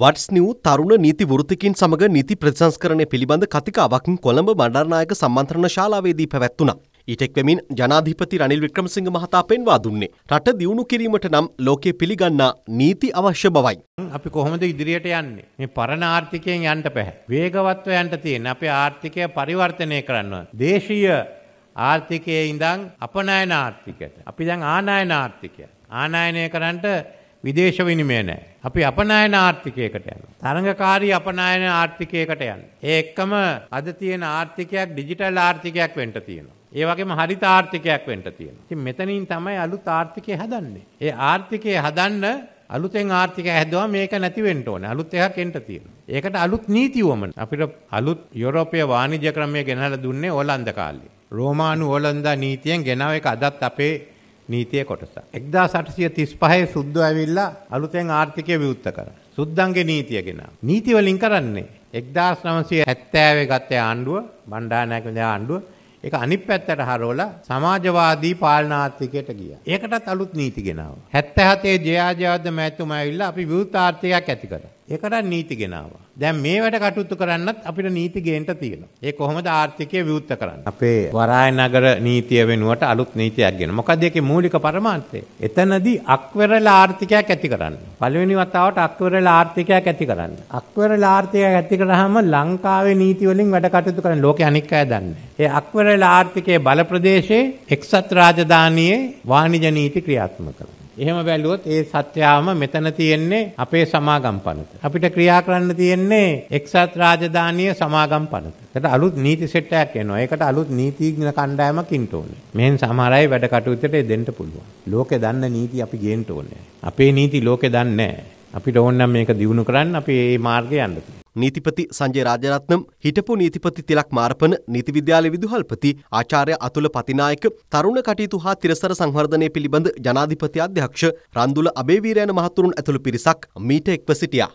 වටස්නිව් තරුණ නීති වෘතිකින් සමඟ නීති ප්‍රතිසංස්කරණය පිළිබඳ කතිකාවක් කොළඹ බණ්ඩාරනායක සම්මන්ත්‍රණ ශාලාවේදී පැවැත්වුණා. ඊටෙක් වෙමින් ජනාධිපති රනිල් වික්‍රමසිංහ මහතා පෙන්වා දුන්නේ රට දියුණු කිරීමට නම් ලෝකේ පිළිගන්නා නීති අවශ්‍ය බවයි. අපි කොහොමද ඉදිරියට යන්නේ? මේ පරණ ආර්ථිකයෙන් යන්න බෑ. වේගවත්ව යන්න තියෙන අපේ ආර්ථිකය පරිවර්තනය කරන්න දේශීය ආර්ථිකයේ ඉඳන් අපනයන ආර්ථිකයට. අපි දැන් ආනයන ආර්ථිකය. ආනයනය කරන්නට විදේශ විනිමය නෑ. අපි අපනයන ආර්ථිකයකට යන. තරඟකාරී අපනයන ආර්ථිකයකට යන. ඒ එක්කම අද තියෙන ආර්ථිකයක් ඩිජිටල් ආර්ථිකයක් වෙන්න තියෙනවා. ඒ වගේම හරිත ආර්ථිකයක් වෙන්න තියෙනවා. ඉතින් මෙතනින් තමයි අලුත් ආර්ථිකය හදන්නේ. ඒ ආර්ථිකය හදන්න අලුතෙන් ආර්ථිකය හැදවා මේක නැති වෙන්න ඕනේ. අලුත් එකක් එන්න තියෙනවා. ඒකට අලුත් නීතිවම අපිට අලුත් යුරෝපීය වාණිජ්‍ය ක්‍රමය ගෙනහලා දුන්නේ ඕලන්ද කාලේ. රෝමානු ඕලන්දා නීතියෙන් ගෙනාව එක අදත් අපේ නීතිය කොටස. 1835 සුද්ධෝ ඇවිල්ලා අලුතෙන් ආර්ථිකය විවෘත කරා. සුද්ධන්ගේ නීතිය ගෙනා. නීති වලින් කරන්නේ 1970 ගත්තේ ආණ්ඩුව, බණ්ඩාරනායක ආණ්ඩුව ඒක අනිත් පැත්තට හරවලා සමාජවාදී පාලනාත්මකයට ගියා. ඒකටත් අලුත් නීති ගෙනාවා. 77 ජයාජයවර්ධ මෑතුමා ඇවිල්ලා අපි විවෘත ආර්ථිකයක් ඇති කළා. ඒකට නීති ගෙනාවා. දැන් මේ වැඩ කටයුතු කරන්නත් අපිට නීති ගේන්න තියෙනවා. ඒ කොහොමද ආර්ථිකය විවුර්ත කරන්නේ? අපේ වරාය නගර නීතිය වෙනුවට අලුත් නීතියක් ගෙන. මොකද ඒකේ මූලික පරමාර්ථය? එතනදී අක්වරල ආර්ථිකයක් ඇති කරන්න. පළවෙනි වතාවට අක්වරල ආර්ථිකයක් ඇති කරන්න. අක්වරල ආර්ථිකයක් ඇති කරාම ලංකාවේ නීති වලින් වැඩ කටයුතු කරන ලෝකෙ අනික් අය දන්නේ. ඒ අක්වරල ආර්ථිකයේ බල ප්‍රදේශයේ එක්සත් රාජධානියේ වාණිජ නීති ක්‍රියාත්මක කරනවා. එහෙම බැලුවොත් ඒ සත්‍යාවම මෙතන තියෙන්නේ අපේ සමාගම් පනත. අපිට ක්‍රියා කරන්න තියෙන්නේ එක්සත් රාජධානිය සමාගම් පනත. ඒකට අලුත් නීති සෙට් එකක් එනවා. ඒකට අලුත් නීතිඥ කණ්ඩායමක් ඉන්න ඕනේ. මෙහෙන් සමහර අය වැඩ කටයුත්තට දෙන්න පුළුවන්. ලෝකේ දන්න නීති අපි ගේන්න ඕනේ. අපේ නීති ලෝකේ දන්නේ නැහැ. අපිට ඕන නම් මේක දිනු කරන්න අපි මේ මාර්ගේ යන්න නීතිපති සංජය රාජරත්නම් හිටපු නීතිපති තිලක් මාරපන නීති විද්‍යාලය විදුහල්පති ආචාර්ය අතුල පතිනායක තරුණ කටයුතු හා තිරසර සංවර්ධනය පිළිබඳ ජනාධිපති අධ්‍යක්ෂ රන්දුල අබේවීරයන මහතුරුන් ඇතුළු පිරිසක් මීට එක්ව සිටියා.